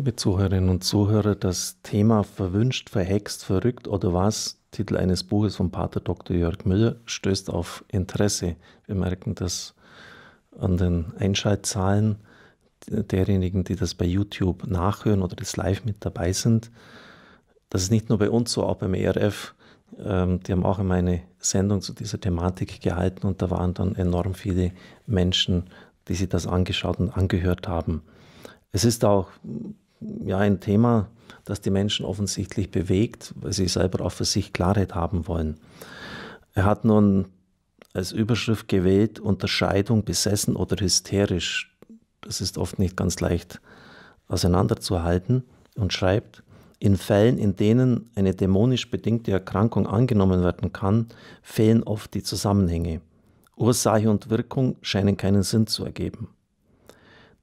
Liebe Zuhörerinnen und Zuhörer, das Thema Verwünscht, Verhext, Verrückt oder was, Titel eines Buches von Pater Dr. Jörg Müller, stößt auf Interesse. Wir merken das an den Einschaltzahlen derjenigen, die das bei YouTube nachhören oder das live mit dabei sind. Das ist nicht nur bei uns so, auch beim ERF. Ähm, die haben auch immer eine Sendung zu dieser Thematik gehalten und da waren dann enorm viele Menschen, die sich das angeschaut und angehört haben. Es ist auch ja ein Thema, das die Menschen offensichtlich bewegt, weil sie selber auch für sich Klarheit haben wollen. Er hat nun als Überschrift gewählt, Unterscheidung besessen oder hysterisch. Das ist oft nicht ganz leicht auseinanderzuhalten und schreibt, in Fällen, in denen eine dämonisch bedingte Erkrankung angenommen werden kann, fehlen oft die Zusammenhänge. Ursache und Wirkung scheinen keinen Sinn zu ergeben.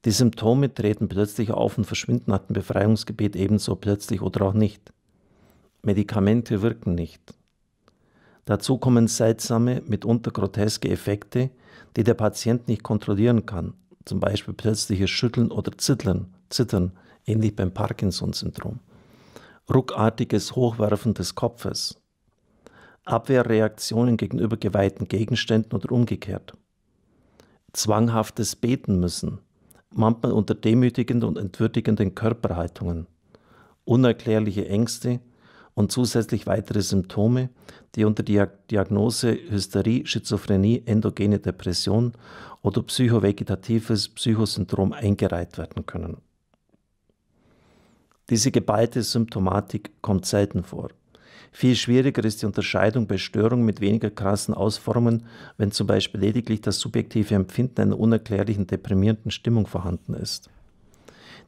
Die Symptome treten plötzlich auf und verschwinden nach dem Befreiungsgebet ebenso plötzlich oder auch nicht. Medikamente wirken nicht. Dazu kommen seltsame, mitunter groteske Effekte, die der Patient nicht kontrollieren kann, zum Beispiel plötzliches Schütteln oder Zittern, Zittern ähnlich beim Parkinson-Syndrom, ruckartiges Hochwerfen des Kopfes, Abwehrreaktionen gegenüber geweihten Gegenständen oder umgekehrt, zwanghaftes Beten müssen, manchmal unter demütigenden und entwürdigenden Körperhaltungen, unerklärliche Ängste und zusätzlich weitere Symptome, die unter Diagnose Hysterie, Schizophrenie, endogene Depression oder psychovegetatives Psychosyndrom eingereiht werden können. Diese geballte Symptomatik kommt selten vor. Viel schwieriger ist die Unterscheidung bei Störungen mit weniger krassen Ausformen, wenn zum Beispiel lediglich das subjektive Empfinden einer unerklärlichen deprimierenden Stimmung vorhanden ist.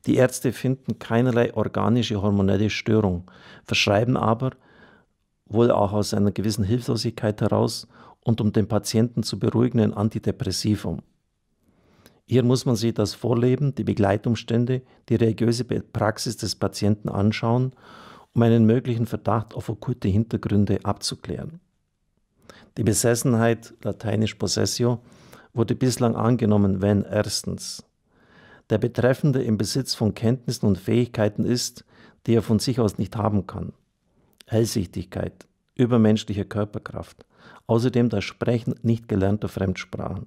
Die Ärzte finden keinerlei organische hormonelle Störung, verschreiben aber, wohl auch aus einer gewissen Hilflosigkeit heraus und um den Patienten zu beruhigen, ein Antidepressivum. Hier muss man sich das Vorleben, die Begleitumstände, die religiöse Praxis des Patienten anschauen um einen möglichen Verdacht auf okkulte Hintergründe abzuklären. Die Besessenheit, lateinisch possessio, wurde bislang angenommen, wenn erstens der Betreffende im Besitz von Kenntnissen und Fähigkeiten ist, die er von sich aus nicht haben kann. Hellsichtigkeit, übermenschliche Körperkraft, außerdem das Sprechen nicht gelernter Fremdsprachen.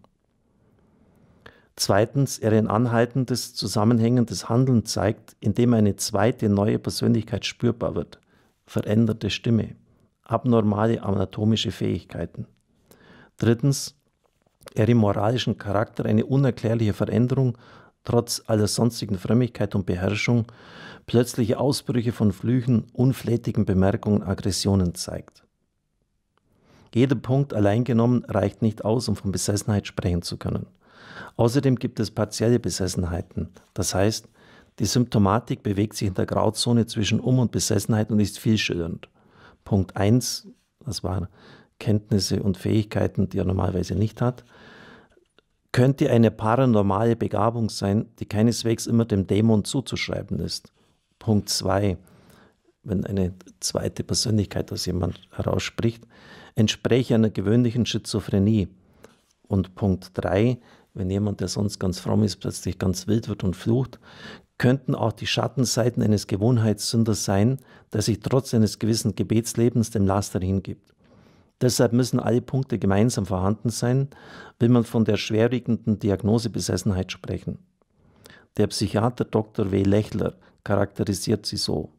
Zweitens, er ein anhaltendes, zusammenhängendes Handeln zeigt, indem eine zweite neue Persönlichkeit spürbar wird, veränderte Stimme, abnormale anatomische Fähigkeiten. Drittens, er im moralischen Charakter eine unerklärliche Veränderung trotz aller sonstigen Frömmigkeit und Beherrschung, plötzliche Ausbrüche von Flüchen, unflätigen Bemerkungen, Aggressionen zeigt. Jeder Punkt allein genommen reicht nicht aus, um von Besessenheit sprechen zu können. Außerdem gibt es partielle Besessenheiten. Das heißt, die Symptomatik bewegt sich in der Grauzone zwischen Um- und Besessenheit und ist vielschillernd. Punkt 1, das waren Kenntnisse und Fähigkeiten, die er normalerweise nicht hat, könnte eine paranormale Begabung sein, die keineswegs immer dem Dämon zuzuschreiben ist. Punkt 2, wenn eine zweite Persönlichkeit aus jemand herausspricht, entspräche einer gewöhnlichen Schizophrenie. Und Punkt 3, wenn jemand, der sonst ganz fromm ist, plötzlich ganz wild wird und flucht, könnten auch die Schattenseiten eines Gewohnheitssünders sein, der sich trotz eines gewissen Gebetslebens dem Laster hingibt. Deshalb müssen alle Punkte gemeinsam vorhanden sein, will man von der schwerwiegenden Diagnosebesessenheit sprechen. Der Psychiater Dr. W. Lechler charakterisiert sie so.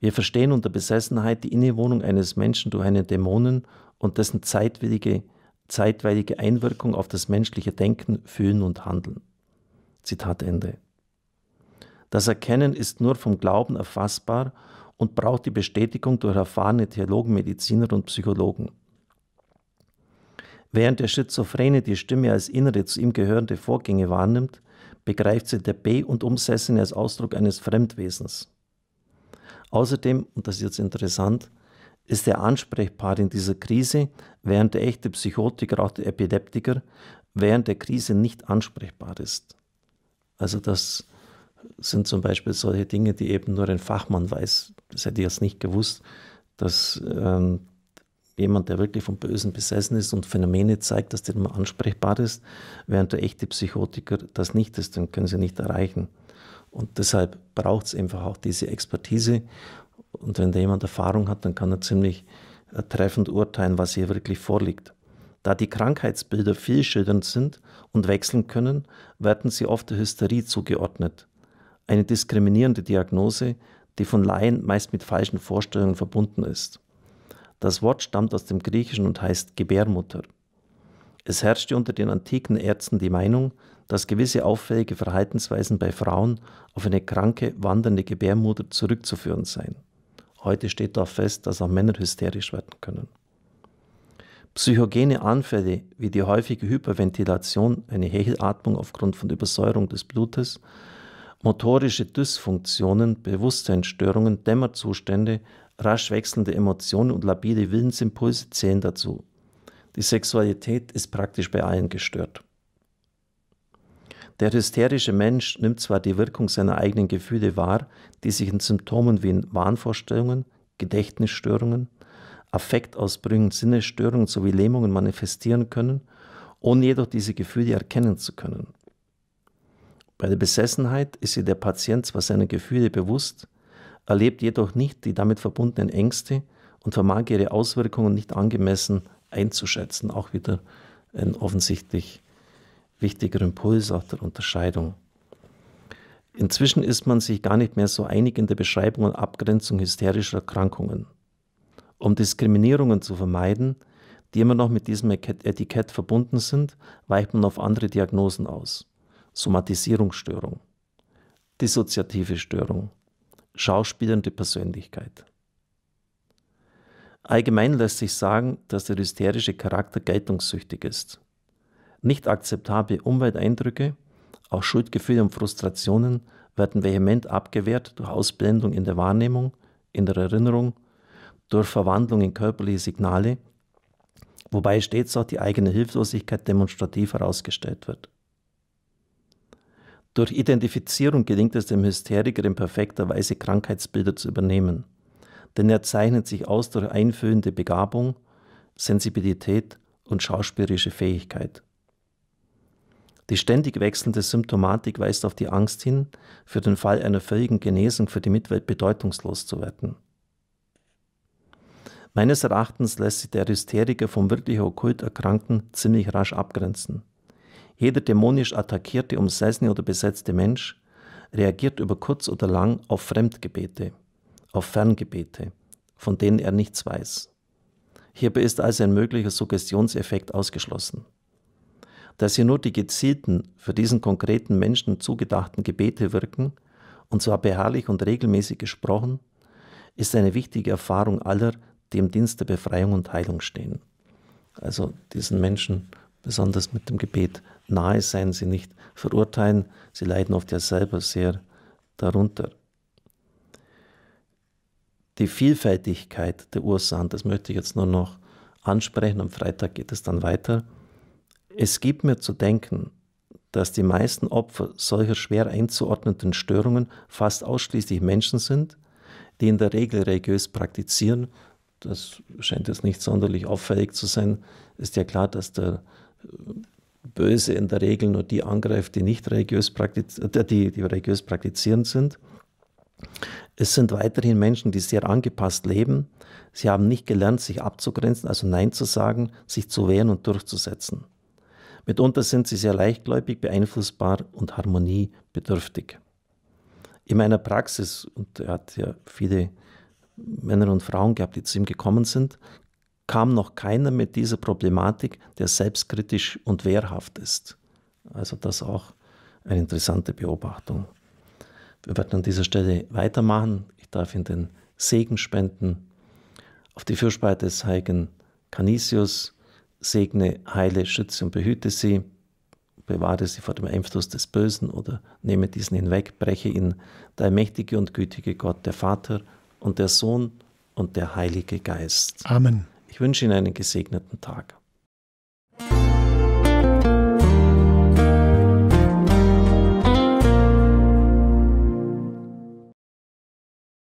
Wir verstehen unter Besessenheit die Innewohnung eines Menschen durch einen Dämonen und dessen zeitwillige zeitweilige Einwirkung auf das menschliche Denken, Fühlen und Handeln. Zitat Ende. Das Erkennen ist nur vom Glauben erfassbar und braucht die Bestätigung durch erfahrene Theologen, Mediziner und Psychologen. Während der Schizophrene die Stimme als innere zu ihm gehörende Vorgänge wahrnimmt, begreift sie der B und Umsessene als Ausdruck eines Fremdwesens. Außerdem, und das ist jetzt interessant, ist der Ansprechpart in dieser Krise, während der echte Psychotiker, auch der Epileptiker, während der Krise nicht ansprechbar ist. Also das sind zum Beispiel solche Dinge, die eben nur ein Fachmann weiß. Das hätte ich jetzt nicht gewusst, dass ähm, jemand, der wirklich vom Bösen besessen ist und Phänomene zeigt, dass der immer ansprechbar ist, während der echte Psychotiker das nicht ist, dann können sie nicht erreichen. Und deshalb braucht es einfach auch diese Expertise und wenn da jemand Erfahrung hat, dann kann er ziemlich äh, treffend urteilen, was hier wirklich vorliegt. Da die Krankheitsbilder vielschildernd sind und wechseln können, werden sie oft der Hysterie zugeordnet. Eine diskriminierende Diagnose, die von Laien meist mit falschen Vorstellungen verbunden ist. Das Wort stammt aus dem Griechischen und heißt Gebärmutter. Es herrschte unter den antiken Ärzten die Meinung, dass gewisse auffällige Verhaltensweisen bei Frauen auf eine kranke, wandernde Gebärmutter zurückzuführen seien. Heute steht doch fest, dass auch Männer hysterisch werden können. Psychogene Anfälle wie die häufige Hyperventilation, eine Hechelatmung aufgrund von Übersäuerung des Blutes, motorische Dysfunktionen, Bewusstseinsstörungen, Dämmerzustände, rasch wechselnde Emotionen und labile Willensimpulse zählen dazu. Die Sexualität ist praktisch bei allen gestört. Der hysterische Mensch nimmt zwar die Wirkung seiner eigenen Gefühle wahr, die sich in Symptomen wie in Wahnvorstellungen, Gedächtnisstörungen, Affektausbrüchen, Sinnesstörungen sowie Lähmungen manifestieren können, ohne jedoch diese Gefühle erkennen zu können. Bei der Besessenheit ist sich der Patient zwar seiner Gefühle bewusst, erlebt jedoch nicht die damit verbundenen Ängste und vermag ihre Auswirkungen nicht angemessen einzuschätzen. Auch wieder ein offensichtlich wichtiger Impuls auch der Unterscheidung. Inzwischen ist man sich gar nicht mehr so einig in der Beschreibung und Abgrenzung hysterischer Erkrankungen. Um Diskriminierungen zu vermeiden, die immer noch mit diesem Etikett verbunden sind, weicht man auf andere Diagnosen aus. Somatisierungsstörung, dissoziative Störung, schauspielende Persönlichkeit. Allgemein lässt sich sagen, dass der hysterische Charakter geltungssüchtig ist. Nicht akzeptable Umwelteindrücke, auch Schuldgefühle und Frustrationen werden vehement abgewehrt durch Ausblendung in der Wahrnehmung, in der Erinnerung, durch Verwandlung in körperliche Signale, wobei stets auch die eigene Hilflosigkeit demonstrativ herausgestellt wird. Durch Identifizierung gelingt es dem Hysteriker in perfekter Weise Krankheitsbilder zu übernehmen denn er zeichnet sich aus durch einfühlende Begabung, Sensibilität und schauspielerische Fähigkeit. Die ständig wechselnde Symptomatik weist auf die Angst hin, für den Fall einer völligen Genesung für die Mitwelt bedeutungslos zu werden. Meines Erachtens lässt sich der Hysteriker vom wirklich okkult Erkrankten ziemlich rasch abgrenzen. Jeder dämonisch attackierte, umsessene oder besetzte Mensch reagiert über kurz oder lang auf Fremdgebete auf Ferngebete, von denen er nichts weiß. Hierbei ist also ein möglicher Suggestionseffekt ausgeschlossen. Dass hier nur die gezielten, für diesen konkreten Menschen zugedachten Gebete wirken, und zwar beharrlich und regelmäßig gesprochen, ist eine wichtige Erfahrung aller, die im Dienst der Befreiung und Heilung stehen. Also diesen Menschen besonders mit dem Gebet nahe seien sie nicht, verurteilen, sie leiden oft ja selber sehr darunter die Vielfältigkeit der Ursachen, das möchte ich jetzt nur noch ansprechen. Am Freitag geht es dann weiter. Es gibt mir zu denken, dass die meisten Opfer solcher schwer einzuordnenden Störungen fast ausschließlich Menschen sind, die in der Regel religiös praktizieren. Das scheint jetzt nicht sonderlich auffällig zu sein. Ist ja klar, dass der Böse in der Regel nur die angreift, die nicht religiös, praktiz äh, die, die religiös praktizierend sind. Es sind weiterhin Menschen, die sehr angepasst leben. Sie haben nicht gelernt, sich abzugrenzen, also Nein zu sagen, sich zu wehren und durchzusetzen. Mitunter sind sie sehr leichtgläubig, beeinflussbar und harmoniebedürftig. In meiner Praxis, und er hat ja viele Männer und Frauen gehabt, die zu ihm gekommen sind, kam noch keiner mit dieser Problematik, der selbstkritisch und wehrhaft ist. Also das auch eine interessante Beobachtung. Wir werden an dieser Stelle weitermachen. Ich darf Ihnen den Segen spenden. Auf die Fürspeise des heiligen Canisius segne, heile, schütze und behüte sie, bewahre sie vor dem Einfluss des Bösen oder nehme diesen hinweg, breche ihn, der mächtige und gütige Gott, der Vater und der Sohn und der Heilige Geist. Amen. Ich wünsche Ihnen einen gesegneten Tag.